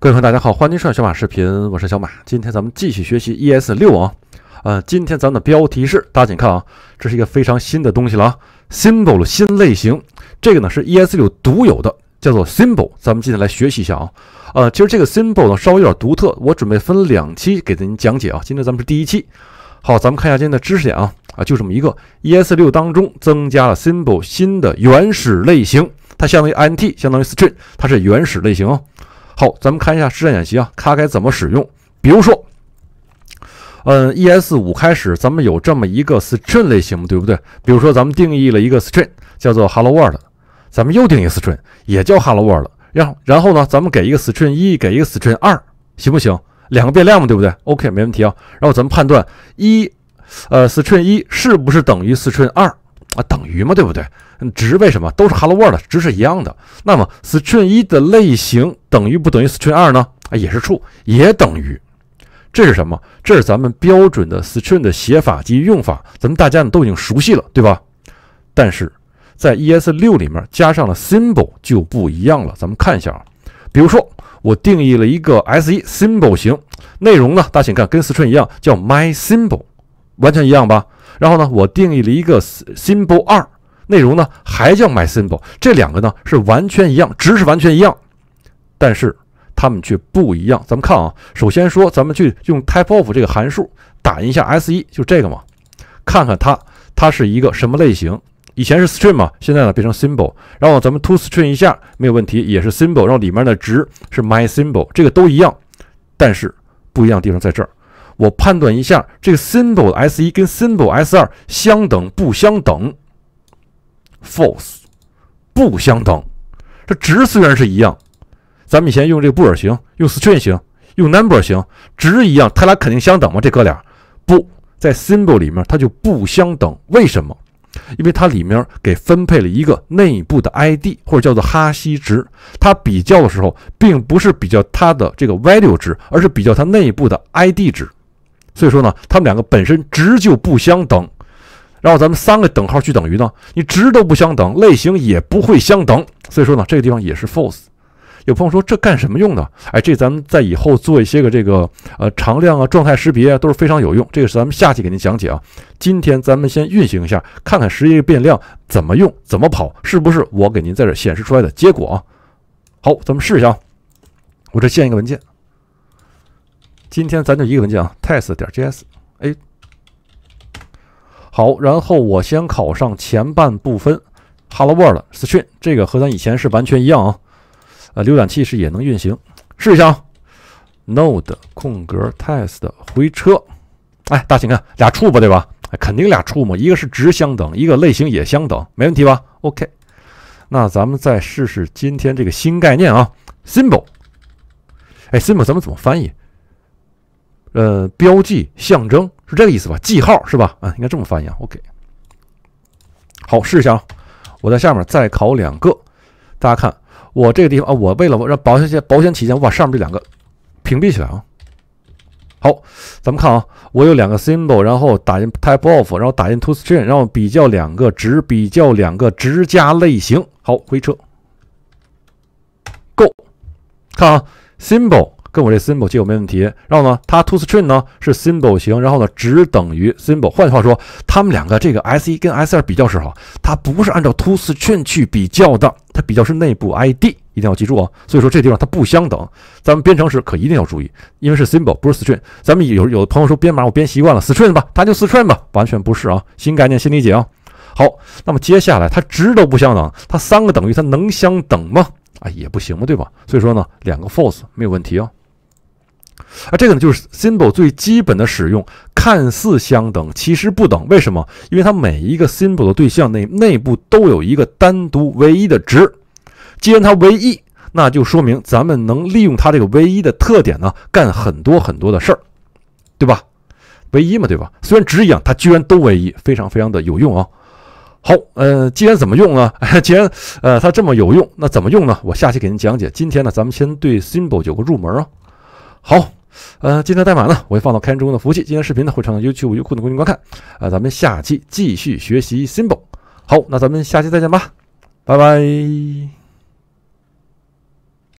各位朋友，大家好，欢迎收看小马视频，我是小马。今天咱们继续学习 ES 六啊。呃，今天咱们的标题是，大家请看啊，这是一个非常新的东西了啊。symbol 新类型，这个呢是 ES 六独有的，叫做 symbol。咱们今天来学习一下啊。呃，其实这个 symbol 呢稍微有点独特，我准备分两期给您讲解啊。今天咱们是第一期。好，咱们看一下今天的知识点啊啊，就这么一个 ES 六当中增加了 symbol 新的原始类型，它相当于 int，相当于 string，它是原始类型啊。好，咱们看一下实战演习啊，它该怎么使用？比如说，嗯，ES 五开始，咱们有这么一个 string 类型，对不对？比如说，咱们定义了一个 string 叫做 Hello World，咱们又定义 string 也叫 Hello World，然后然后呢，咱们给一个 string 一，给一个 string 二，行不行？两个变量嘛，对不对？OK，没问题啊。然后咱们判断一，呃，string 一是不是等于 string 二？啊，等于嘛，对不对？值为什么都是 hello world，值是一样的。那么 string 一的类型等于不等于 string 二呢？啊，也是处，也等于。这是什么？这是咱们标准的 string 的写法及用法，咱们大家呢都已经熟悉了，对吧？但是在 ES 六里面加上了 symbol 就不一样了。咱们看一下啊，比如说我定义了一个 s 一 symbol 型，内容呢，大家请看，跟 string 一样，叫 my symbol。完全一样吧，然后呢，我定义了一个 symbol 二，内容呢还叫 my symbol，这两个呢是完全一样，值是完全一样，但是它们却不一样。咱们看啊，首先说，咱们去用 type of 这个函数打印一下 s 1就这个嘛，看看它，它是一个什么类型？以前是 string 嘛，现在呢变成 symbol。然后咱们 to string 一下，没有问题，也是 symbol。然后里面的值是 my symbol，这个都一样，但是不一样地方在这儿。我判断一下这个 symbol s 一跟 symbol s 二相等不相等？False，不相等。这值虽然是一样，咱们以前用这个布尔型、用 string 型、用 number 型，值一样，它俩肯定相等吗？这哥俩不在 symbol 里面，它就不相等。为什么？因为它里面给分配了一个内部的 ID，或者叫做哈希值。它比较的时候，并不是比较它的这个 value 值，而是比较它内部的 ID 值。所以说呢，它们两个本身值就不相等，然后咱们三个等号去等于呢，你值都不相等，类型也不会相等，所以说呢，这个地方也是 false。有朋友说这干什么用的？哎，这咱们在以后做一些个这个呃常量啊、状态识别啊都是非常有用，这个是咱们下期给您讲解啊。今天咱们先运行一下，看看十一变量怎么用，怎么跑，是不是我给您在这显示出来的结果啊？好，咱们试一下啊，我这建一个文件。今天咱就一个文件啊，test. 点 js，哎，好，然后我先考上前半部分，Hello World，string 这个和咱以前是完全一样啊，呃，浏览器是也能运行，试一下啊，node 空格 test 回车，哎，大请看俩处吧，对吧？哎，肯定俩处嘛，一个是值相等，一个类型也相等，没问题吧？OK，那咱们再试试今天这个新概念啊，symbol，哎，symbol 咱们怎么翻译？呃，标记象征是这个意思吧？记号是吧？啊，应该这么翻译啊。OK，好，试一下啊。我在下面再考两个，大家看我这个地方啊。我为了让保险起保险起见，我把上面这两个屏蔽起来啊。好，咱们看啊，我有两个 symbol，然后打印 type of，然后打印 t o string，然后比较两个值，比较两个值加类型。好，回车，Go，看啊，symbol。跟我这 symbol 结果没问题，然后呢，它 to string 呢是 symbol 型，然后呢值等于 symbol。换句话说，它们两个这个 s1 跟 s2 比较时候，它不是按照 to string 去比较的，它比较是内部 id，一定要记住哦。所以说这地方它不相等，咱们编程时可一定要注意，因为是 symbol，不是 string。咱们有有的朋友说，编码我编习惯了 string 吧，它就 string 吧，完全不是啊，新概念新理解啊。好，那么接下来它值都不相等，它三个等于它能相等吗？啊，也不行嘛，对吧？所以说呢，两个 false 没有问题啊。啊，这个呢就是 symbol 最基本的使用，看似相等，其实不等。为什么？因为它每一个 symbol 的对象内内部都有一个单独唯一的值。既然它唯一，那就说明咱们能利用它这个唯一的特点呢，干很多很多的事儿，对吧？唯一嘛，对吧？虽然值一样，它居然都唯一，非常非常的有用啊。好，呃，既然怎么用呢？既然呃它这么有用，那怎么用呢？我下期给您讲解。今天呢，咱们先对 symbol 有个入门啊。好，呃，今天的代码呢，我会放到开源中的服务器。今天视频呢，会放到 YouTube、优酷的公屏观看。呃，咱们下期继续学习 s y m b o l 好，那咱们下期再见吧，拜拜。